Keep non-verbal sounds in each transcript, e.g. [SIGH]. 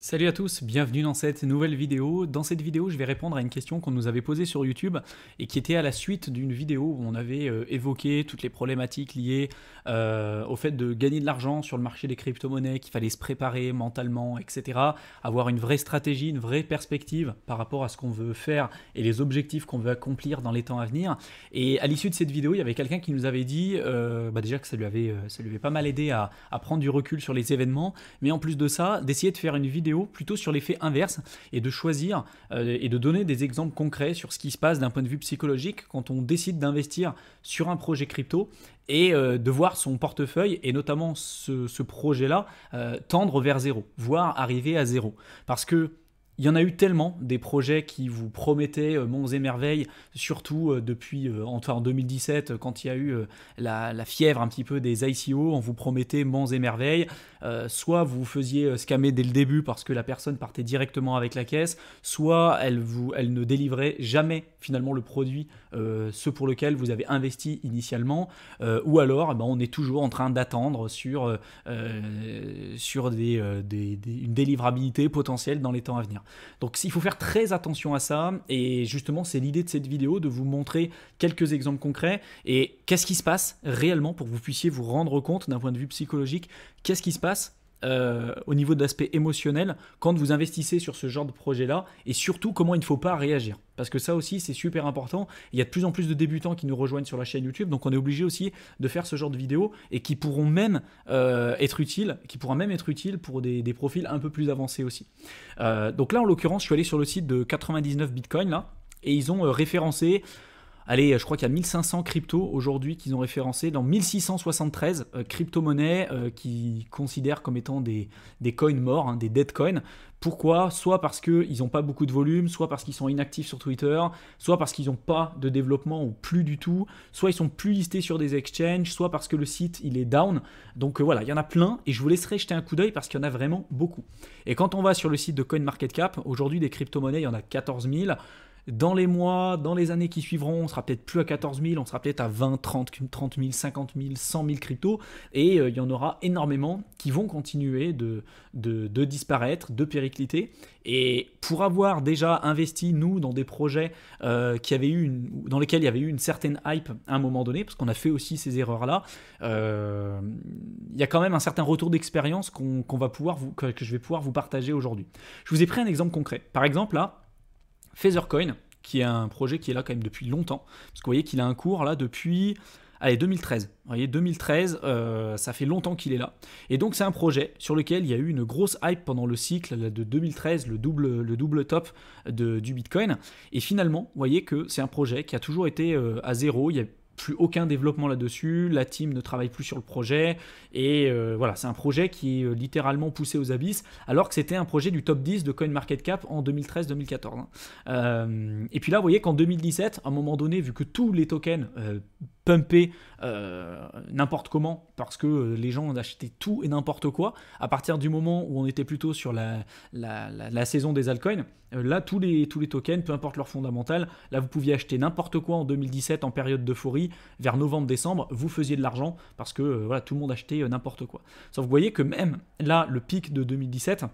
Salut à tous, bienvenue dans cette nouvelle vidéo. Dans cette vidéo, je vais répondre à une question qu'on nous avait posée sur YouTube et qui était à la suite d'une vidéo où on avait euh, évoqué toutes les problématiques liées euh, au fait de gagner de l'argent sur le marché des crypto-monnaies, qu'il fallait se préparer mentalement, etc. Avoir une vraie stratégie, une vraie perspective par rapport à ce qu'on veut faire et les objectifs qu'on veut accomplir dans les temps à venir. Et à l'issue de cette vidéo, il y avait quelqu'un qui nous avait dit euh, bah déjà que ça lui avait, ça lui avait pas mal aidé à prendre du recul sur les événements, mais en plus de ça, d'essayer de faire une vidéo plutôt sur l'effet inverse et de choisir euh, et de donner des exemples concrets sur ce qui se passe d'un point de vue psychologique quand on décide d'investir sur un projet crypto et euh, de voir son portefeuille et notamment ce, ce projet-là euh, tendre vers zéro, voire arriver à zéro. Parce que il y en a eu tellement des projets qui vous promettaient euh, monts et merveilles, surtout euh, depuis euh, en, 2017 quand il y a eu la, fièvre un petit peu des ICO, on vous promettait monts et merveilles. soit vous faisiez scammer dès le début parce que la personne partait directement avec la caisse, soit elle vous, elle ne délivrait jamais finalement le produit, ce pour lequel vous avez investi initialement, ou alors eh ben, on est toujours en train d'attendre sur sur une délivrabilité potentielle dans les temps à venir. Donc il faut faire très attention à ça, et justement c'est l'idée de cette vidéo, de vous montrer quelques exemples concrets, et qu'est-ce qui se passe réellement pour que vous puissiez vous rendre compte d'un point de vue psychologique, qu'est-ce qui se passe euh, au niveau de l'aspect émotionnel quand vous investissez sur ce genre de projet-là et surtout comment il ne faut pas réagir. Parce que ça aussi, c'est super important. Il y a de plus en plus de débutants qui nous rejoignent sur la chaîne YouTube, donc on est obligé aussi de faire ce genre de vidéos et qui pourront même euh, être utiles, qui pourront même être utiles pour des, profils un peu plus avancés aussi. Euh, donc là, en l'occurrence, je suis allé sur le site de 99 Bitcoin là et ils ont référencé allez, euh, je crois qu'il y a 1500 cryptos aujourd'hui qu'ils ont référencés dans 1673 euh, crypto-monnaies euh, considèrent comme étant des, des coins morts, hein, des dead coins. Pourquoi Soit parce qu'ils n'ont pas beaucoup de volume, soit parce qu'ils sont inactifs sur Twitter, soit parce qu'ils n'ont pas de développement ou plus du tout, soit ils sont plus listés sur des exchanges, soit parce que le site il est down. Donc voilà, il y en a plein et je vous laisserai jeter un coup d'œil parce qu'il y en a vraiment beaucoup. Et quand on va sur le site de CoinMarketCap, aujourd'hui des crypto-monnaies, il y en a 14 000 dans les mois, dans les années qui suivront, on sera peut-être plus à 14 000, on sera peut-être à 20, 30, 30 000, 50 000, 100 000 cryptos, et euh, il y en aura énormément qui vont continuer de, de, disparaître, de péricliter. Et pour avoir déjà investi, nous, dans des projets euh, qui avaient eu dans lesquels il y avait eu une certaine hype à un moment donné, parce qu'on a fait aussi ces erreurs-là, euh, il y a quand même un certain retour d'expérience qu'on va pouvoir que je vais pouvoir vous partager aujourd'hui. Je vous ai pris un exemple concret. Par exemple, là, Feathercoin, qui est un projet qui est là quand même depuis longtemps. Parce que vous voyez qu'il a un cours là depuis. Allez, 2013. Vous voyez, 2013, euh, ça fait longtemps qu'il est là. Et donc, c'est un projet sur lequel il y a eu une grosse hype pendant le cycle de 2013, le double, le double top du Bitcoin. Et finalement, vous voyez que c'est un projet qui a toujours été euh, à zéro. Il y a plus aucun développement là-dessus, la team ne travaille plus sur le projet, et euh, voilà, c'est un projet qui est littéralement poussé aux abysses, alors que c'était un projet du top 10 de CoinMarketCap en 2013-2014. Hein. Euh, et puis là, vous voyez qu'en 2017, à un moment donné, vu que tous les tokens euh, pumpé euh, n'importe comment parce que euh, les gens ont acheté tout et n'importe quoi. À partir du moment où on était plutôt sur la, saison des altcoins, euh, là tous les, tous les tokens, peu importe leur fondamental, là vous pouviez acheter n'importe quoi en 2017 en période d'euphorie, vers novembre-décembre, vous faisiez de l'argent parce que voilà, tout le monde achetait n'importe quoi. Sauf vous voyez que même là, le pic de 2017,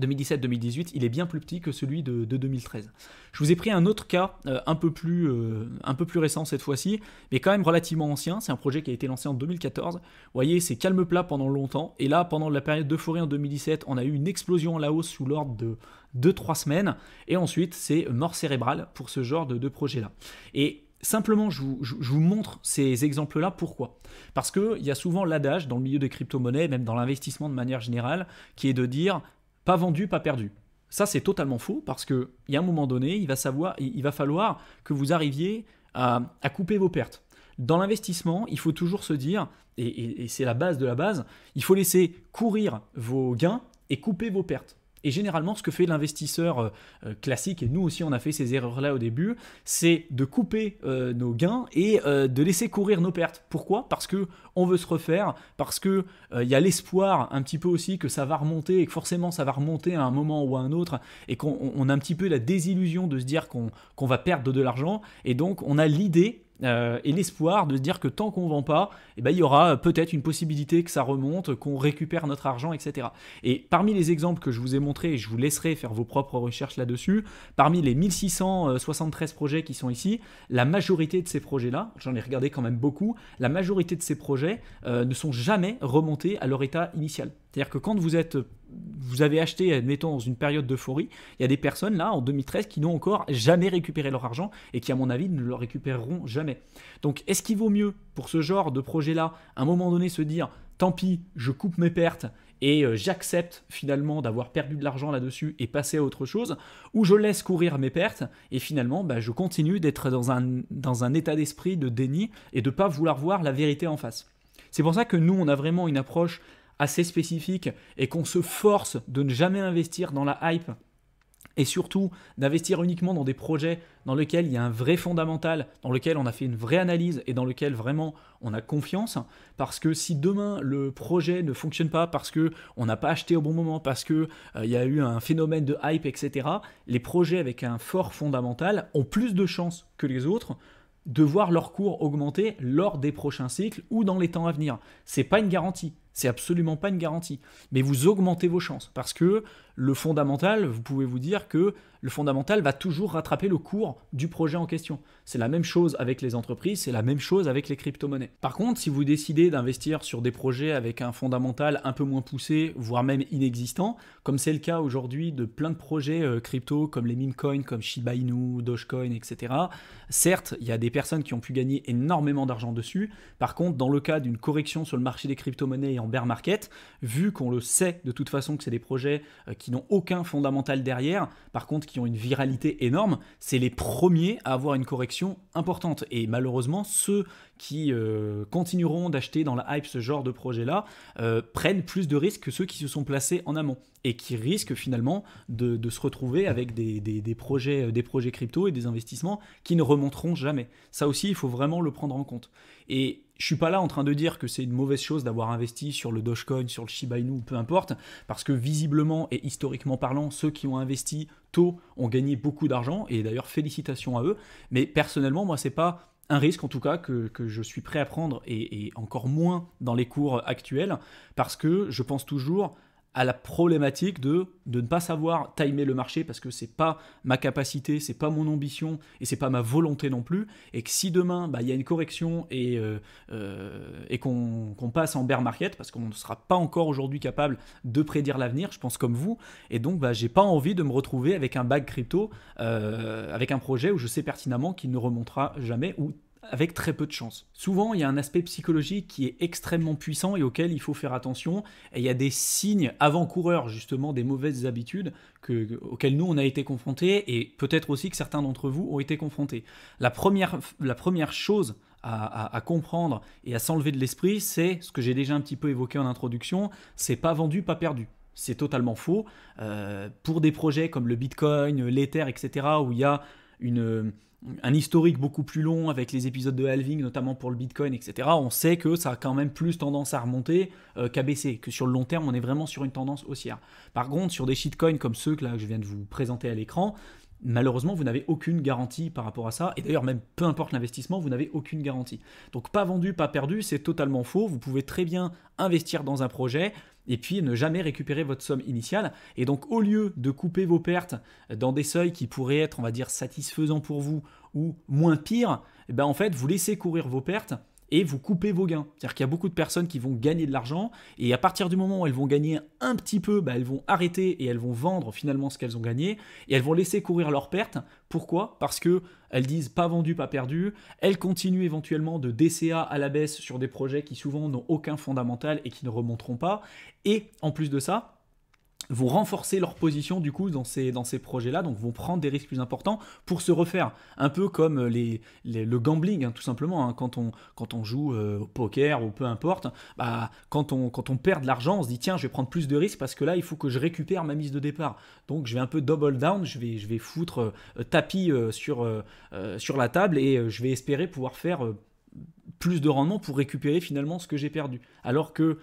2017-2018, il est bien plus petit que celui de, 2013. Je vous ai pris un autre cas euh, un, peu plus, euh, un peu plus récent cette fois-ci, mais quand même relativement ancien. C'est un projet qui a été lancé en 2014. Vous voyez, c'est calme plat pendant longtemps. Et là, pendant la période d'euphorie en 2017, on a eu une explosion à la hausse sous l'ordre de 2-3 semaines. Et ensuite, c'est mort cérébrale pour ce genre de, projet-là. Et simplement, je vous, je vous, montre ces exemples-là. Pourquoi Parce qu'il y a souvent l'adage dans le milieu des crypto-monnaies, même dans l'investissement de manière générale, qui est de dire pas vendu, pas perdu. Ça, c'est totalement faux parce qu'il y a un moment donné, il va, savoir, il va falloir que vous arriviez à, couper vos pertes. Dans l'investissement, il faut toujours se dire, et c'est la base de la base, il faut laisser courir vos gains et couper vos pertes. Et généralement, ce que fait l'investisseur euh, euh, classique, et nous aussi on a fait ces erreurs-là au début, c'est de couper euh, nos gains et de laisser courir nos pertes. Pourquoi Parce que on veut se refaire, parce que il y a l'espoir un petit peu aussi que ça va remonter et que forcément ça va remonter à un moment ou à un autre, et qu'on a un petit peu la désillusion de se dire qu'on va perdre de l'argent, et donc on a l'idée euh, et l'espoir de se dire que tant qu'on vend pas, eh ben, il y aura peut-être une possibilité que ça remonte, qu'on récupère notre argent, etc. Et parmi les exemples que je vous ai montrés, et je vous laisserai faire vos propres recherches là-dessus, parmi les 1673 projets qui sont ici, la majorité de ces projets-là, j'en ai regardé quand même beaucoup, la majorité de ces projets euh, ne sont jamais remontés à leur état initial. C'est-à-dire que quand vous êtes vous avez acheté, admettons, dans une période d'euphorie, il y a des personnes là, en 2013, qui n'ont encore jamais récupéré leur argent et qui, à mon avis, ne le récupéreront jamais. Donc, est-ce qu'il vaut mieux, pour ce genre de projet-là, à un moment donné, se dire, tant pis, je coupe mes pertes et euh, j'accepte finalement d'avoir perdu de l'argent là-dessus et passer à autre chose, ou je laisse courir mes pertes et finalement bah, je continue d'être dans un état d'esprit de déni et de ne pas vouloir voir la vérité en face. C'est pour ça que nous, on a vraiment une approche assez spécifique et qu'on se force de ne jamais investir dans la hype et surtout d'investir uniquement dans des projets dans lesquels il y a un vrai fondamental, dans lequel on a fait une vraie analyse et dans lequel vraiment on a confiance, parce que si demain le projet ne fonctionne pas, parce que on n'a pas acheté au bon moment, parce que euh, il y a eu un phénomène de hype, etc., les projets avec un fort fondamental ont plus de chances que les autres de voir leur cours augmenter lors des prochains cycles ou dans les temps à venir. C'est pas une garantie, c'est absolument pas une garantie. Mais vous augmentez vos chances. Parce que le fondamental, vous pouvez vous dire que le fondamental va toujours rattraper le cours du projet en question. C'est la même chose avec les entreprises, c'est la même chose avec les crypto-monnaies. Par contre, si vous décidez d'investir sur des projets avec un fondamental un peu moins poussé, voire même inexistant, comme c'est le cas aujourd'hui de plein de projets euh, crypto comme les meme comme Shiba Inu, Dogecoin, etc., certes, il y a des personnes qui ont pu gagner énormément d'argent dessus. Par contre, dans le cas d'une correction sur le marché des crypto-monnaies en bear market, vu qu'on le sait de toute façon que c'est des projets euh, qui n'ont aucun fondamental derrière, par contre qui ont une viralité énorme, c'est les premiers à avoir une correction importante. Et malheureusement, ceux qui euh, continueront d'acheter dans la hype ce genre de projet-là euh, prennent plus de risques que ceux qui se sont placés en amont et qui risquent finalement de, se retrouver avec des, des, projets, des projets crypto et des investissements qui ne remonteront jamais. Ça aussi, il faut vraiment le prendre en compte. Et je suis pas là en train de dire que c'est une mauvaise chose d'avoir investi sur le Dogecoin, sur le Shiba Inu, peu importe, parce que visiblement et historiquement parlant, ceux qui ont investi tôt ont gagné beaucoup d'argent, et d'ailleurs félicitations à eux, mais personnellement, moi, c'est pas un risque en tout cas que, je suis prêt à prendre et, et encore moins dans les cours actuels, parce que je pense toujours à la problématique de, de ne pas savoir timer le marché parce que ce n'est pas ma capacité, c'est pas mon ambition et n'est pas ma volonté non plus. Et que si demain bah, il y a une correction et, euh, euh, et qu'on passe en bear market parce qu'on ne sera pas encore aujourd'hui capable de prédire l'avenir, je pense comme vous. Et donc bah, j'ai pas envie de me retrouver avec un bag crypto, euh, avec un projet où je sais pertinemment qu'il ne remontera jamais ou avec très peu de chance. Souvent, il y a un aspect psychologique qui est extrêmement puissant et auquel il faut faire attention. Et il y a des signes avant-coureurs, justement, des mauvaises habitudes que, auxquelles nous, on a été confrontés et peut-être aussi que certains d'entre vous ont été confrontés. La première, la première chose à, comprendre et à s'enlever de l'esprit, c'est ce que j'ai déjà un petit peu évoqué en introduction, c'est pas vendu, pas perdu. C'est totalement faux. Euh, pour des projets comme le Bitcoin, l'Ether, etc., où il y a une un historique beaucoup plus long avec les épisodes de halving, notamment pour le Bitcoin, etc., on sait que ça a quand même plus tendance à remonter euh, qu'à baisser, que sur le long terme, on est vraiment sur une tendance haussière. Par contre, sur des shitcoins comme ceux que, là, que je viens de vous présenter à l'écran, malheureusement, vous n'avez aucune garantie par rapport à ça. Et d'ailleurs, même peu importe l'investissement, vous n'avez aucune garantie. Donc, pas vendu, pas perdu, c'est totalement faux. Vous pouvez très bien investir dans un projet, et puis ne jamais récupérer votre somme initiale. Et donc au lieu de couper vos pertes dans des seuils qui pourraient être, on va dire, satisfaisants pour vous ou moins pires, eh ben en fait vous laissez courir vos pertes et vous coupez vos gains. C'est-à-dire qu'il y a beaucoup de personnes qui vont gagner de l'argent et à partir du moment où elles vont gagner un petit peu, bah, elles vont arrêter et elles vont vendre finalement ce qu'elles ont gagné et elles vont laisser courir leurs pertes. Pourquoi Parce que elles disent pas vendu, pas perdu. Elles continuent éventuellement de DCA à la baisse sur des projets qui souvent n'ont aucun fondamental et qui ne remonteront pas. Et en plus de ça, vont renforcer leur position du coup dans ces, dans ces projets-là, donc vont prendre des risques plus importants pour se refaire. Un peu comme euh, le gambling, hein, tout simplement. Hein. quand, on, quand on joue euh, au poker ou peu importe, bah, quand, on, quand on perd de l'argent, on se dit tiens, je vais prendre plus de risques parce que là, il faut que je récupère ma mise de départ. Donc je vais un peu double down, je vais, je vais foutre euh, tapis sur, sur la table et je vais espérer pouvoir faire plus de rendement pour récupérer finalement ce que j'ai perdu. Alors que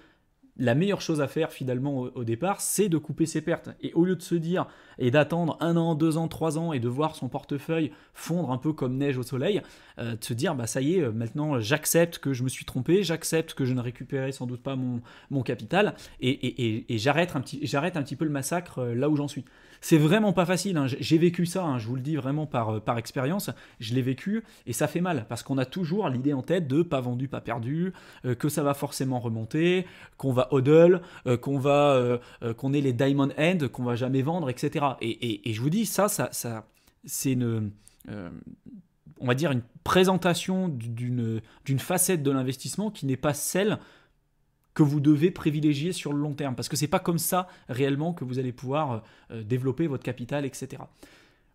la meilleure chose à faire finalement au, départ, c'est de couper ses pertes. Et au lieu de se dire et d'attendre un an, deux ans, trois ans et de voir son portefeuille fondre un peu comme neige au soleil, euh, de se dire bah ça y est, euh, maintenant j'accepte que je me suis trompé, j'accepte que je ne récupérais sans doute pas mon, mon capital et, et, et, j'arrête un, petit, un petit peu le massacre euh, là où j'en suis. C'est vraiment pas facile. Hein. J'ai vécu ça, hein, je vous le dis vraiment par, euh, par expérience. Je l'ai vécu et ça fait mal parce qu'on a toujours l'idée en tête de pas vendu, pas perdu, euh, que ça va forcément remonter, qu'on va hodl, euh, qu'on va qu'on ait les diamond end, qu'on va jamais vendre, etc. Et, et, je vous dis ça, ça, ça c'est une on va dire une présentation d'une facette de l'investissement qui n'est pas celle que vous devez privilégier sur le long terme, parce que ce n'est pas comme ça réellement que vous allez pouvoir euh, euh, développer votre capital, etc.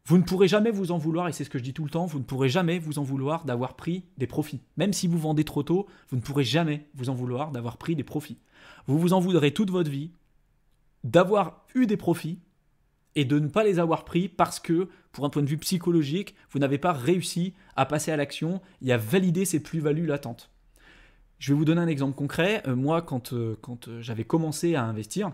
Vous ne pourrez jamais vous en vouloir, et c'est ce que je dis tout le temps, vous ne pourrez jamais vous en vouloir d'avoir pris des profits. Même si vous vendez trop tôt, vous ne pourrez jamais vous en vouloir d'avoir pris des profits. Vous vous en voudrez toute votre vie d'avoir eu des profits et de ne pas les avoir pris parce que, pour un point de vue psychologique, vous n'avez pas réussi à passer à l'action et à valider ces plus-values latentes. Je vais vous donner un exemple concret. Euh, moi, quand, euh, quand euh, j'avais commencé à investir,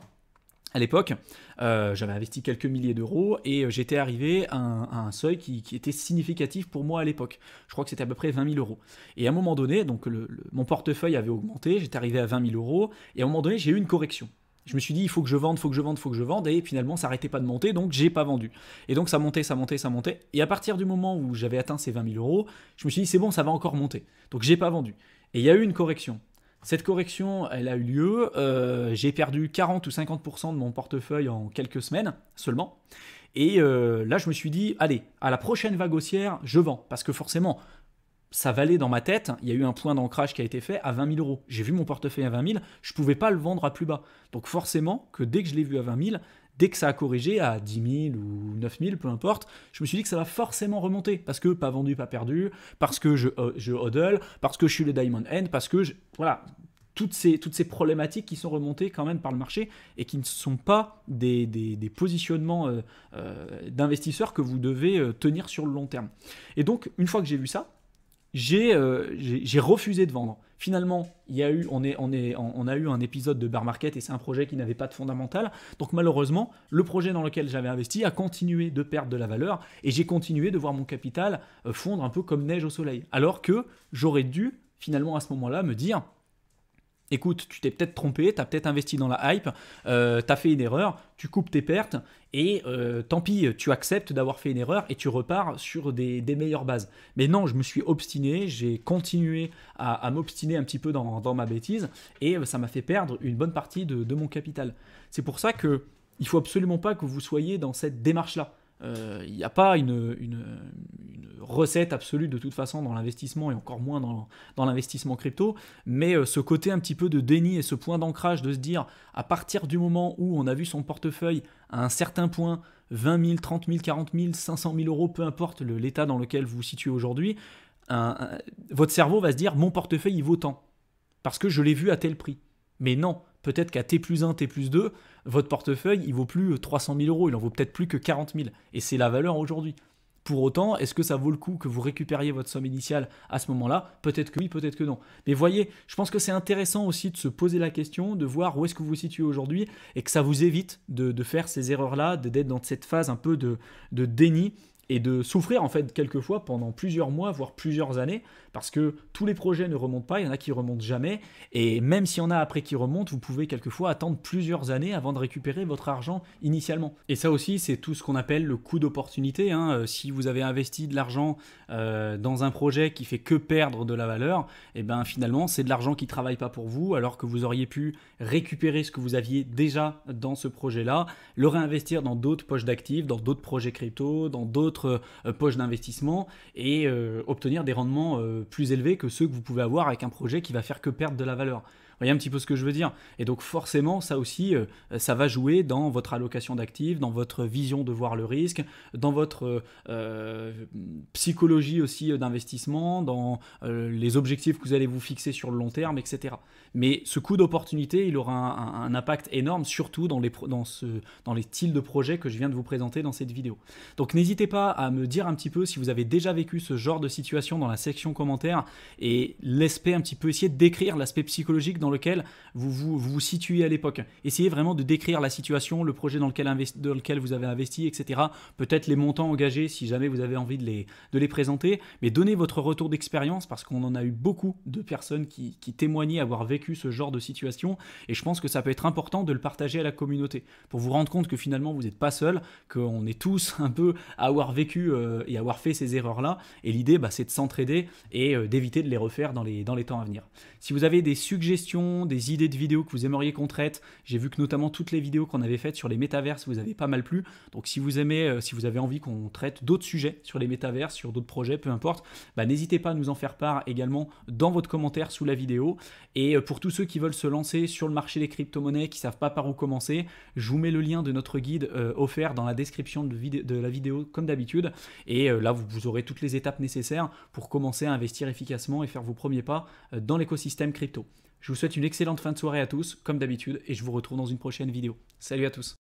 à l'époque, j'avais investi quelques milliers d'euros et j'étais arrivé à un, seuil qui, était significatif pour moi à l'époque. Je crois que c'était à peu près 20 000 euros. Et à un moment donné, donc mon portefeuille avait augmenté, j'étais arrivé à 20 000 euros et à un moment donné, j'ai eu une correction. Je me suis dit, il faut que je vende, faut que je vende, faut que je vende, et finalement, ça n'arrêtait pas de monter, donc j'ai pas vendu. Et donc, ça montait, ça montait, ça montait. Et à partir du moment où j'avais atteint ces 20 000 euros, je me suis dit, c'est bon, ça va encore monter. Donc, j'ai pas vendu. Et il y a eu une correction. Cette correction, elle a eu lieu. Euh, j'ai perdu 40 ou 50% de mon portefeuille en quelques semaines seulement. Et euh, là, je me suis dit, allez, à la prochaine vague haussière, je vends. Parce que forcément, ça valait dans ma tête. Il y a eu un point d'ancrage qui a été fait à 20 000 euros. J'ai vu mon portefeuille à 20 000. Je ne pouvais pas le vendre à plus bas. Donc forcément, que dès que je l'ai vu à 20 000, dès que ça a corrigé à 10 000 ou 9 000, peu importe, je me suis dit que ça va forcément remonter. Parce que pas vendu, pas perdu, parce que je, euh, je parce que je suis le Diamond End, parce que voilà, toutes ces, toutes ces problématiques qui sont remontées quand même par le marché et qui ne sont pas des, positionnements euh, euh, d'investisseurs que vous devez tenir sur le long terme. Et donc, une fois que j'ai vu ça, euh, j'ai refusé de vendre. Finalement, on, on a eu un épisode de Bar Market et c'est un projet qui n'avait pas de fondamental. Donc malheureusement, le projet dans lequel j'avais investi a continué de perdre de la valeur et j'ai continué de voir mon capital euh, fondre un peu comme neige au soleil. Alors que j'aurais dû finalement à ce moment-là me dire, écoute, tu t'es peut-être trompé, tu as peut-être investi dans la hype, euh, tu as fait une erreur, tu coupes tes pertes et euh, tant pis, tu acceptes d'avoir fait une erreur et tu repars sur des, meilleures bases. Mais non, je me suis obstiné, j'ai continué à, m'obstiner un petit peu dans, ma bêtise et euh, ça m'a fait perdre une bonne partie de, de mon capital. C'est pour ça que il faut absolument pas que vous soyez dans cette démarche-là. Euh, il n'y a pas une, recette absolue de toute façon dans l'investissement et encore moins dans, l'investissement crypto, mais euh, ce côté un petit peu de déni et ce point d'ancrage de se dire à partir du moment où on a vu son portefeuille à un certain point, 20 000, 30 000, 40 000, 500 000 euros, peu importe l'état dans lequel vous vous situez aujourd'hui, votre cerveau va se dire mon portefeuille il vaut tant parce que je l'ai vu à tel prix. Mais non, peut-être qu'à T plus 1, T plus 2, votre portefeuille, il vaut plus 300 euh, 000 euros, il en vaut peut-être plus que 40 000. Et c'est la valeur aujourd'hui. Pour autant, est-ce que ça vaut le coup que vous récupériez votre somme initiale à ce moment-là Peut-être que oui, peut-être que non. Mais voyez, je pense que c'est intéressant aussi de se poser la question, de voir où est-ce que vous vous situez aujourd'hui et que ça vous évite de, faire ces erreurs-là, d'être dans cette phase un peu de déni et de souffrir en fait quelquefois pendant plusieurs mois, voire plusieurs années, parce que tous les projets ne remontent pas, il y en a qui remontent jamais, et même s'il y en a après qui remontent, vous pouvez quelquefois attendre plusieurs années avant de récupérer votre argent initialement. Et ça aussi, c'est tout ce qu'on appelle le coût d'opportunité. Hein. Euh, si vous avez investi de l'argent euh, dans un projet qui fait que perdre de la valeur, et eh ben finalement c'est de l'argent qui travaille pas pour vous, alors que vous auriez pu récupérer ce que vous aviez déjà dans ce projet-là, le réinvestir dans d'autres poches d'actifs, dans d'autres projets crypto, dans d'autres euh, euh, poche d'investissement et euh, obtenir des rendements plus élevés que ceux que vous pouvez avoir avec un projet qui va faire que perdre de la valeur voyez un petit peu ce que je veux dire Et donc forcément, ça aussi, euh, ça va jouer dans votre allocation d'actifs, dans votre vision de voir le risque, dans votre euh, euh, psychologie aussi d'investissement, dans les objectifs que vous allez vous fixer sur le long terme, etc. Mais ce coup d'opportunité, il aura un, impact énorme, surtout dans les, dans, ce, dans les styles de projets que je viens de vous présenter dans cette vidéo. Donc n'hésitez pas à me dire un petit peu si vous avez déjà vécu ce genre de situation dans la section commentaires et l'aspect un petit peu essayer de décrire l'aspect psychologique dans lequel vous vous, situez à l'époque. Essayez vraiment de décrire la situation, le projet dans lequel, investi, lequel vous avez investi, etc. Peut-être les montants engagés si jamais vous avez envie de les, de les présenter, mais donnez votre retour d'expérience parce qu'on en a eu beaucoup de personnes qui, qui témoignaient avoir vécu ce genre de situation et je pense que ça peut être important de le partager à la communauté pour vous rendre compte que finalement vous n'êtes pas seul, qu'on est tous [LAUGHS] un peu à avoir vécu euh, et avoir fait ces erreurs-là. Et l'idée, bah, c'est de s'entraider et euh, d'éviter de les refaire dans les, dans les temps à venir. Si vous avez des suggestions, des idées de vidéos que vous aimeriez qu'on traite. J'ai vu que notamment toutes les vidéos qu'on avait faites sur les métaverses vous avez pas mal plu. Donc si vous aimez, euh, si vous avez envie qu'on traite d'autres sujets sur les métaverses, sur d'autres projets, peu importe, bah, n'hésitez pas à nous en faire part également dans votre commentaire sous la vidéo. Et euh, pour tous ceux qui veulent se lancer sur le marché des crypto-monnaies, qui savent pas par où commencer, je vous mets le lien de notre guide euh, offert dans la description de, la vidéo comme d'habitude. Et là, vous, aurez toutes les étapes nécessaires pour commencer à investir efficacement et faire vos premiers pas dans l'écosystème crypto. Je vous souhaite une excellente fin de soirée à tous, comme d'habitude, et je vous retrouve dans une prochaine vidéo. Salut à tous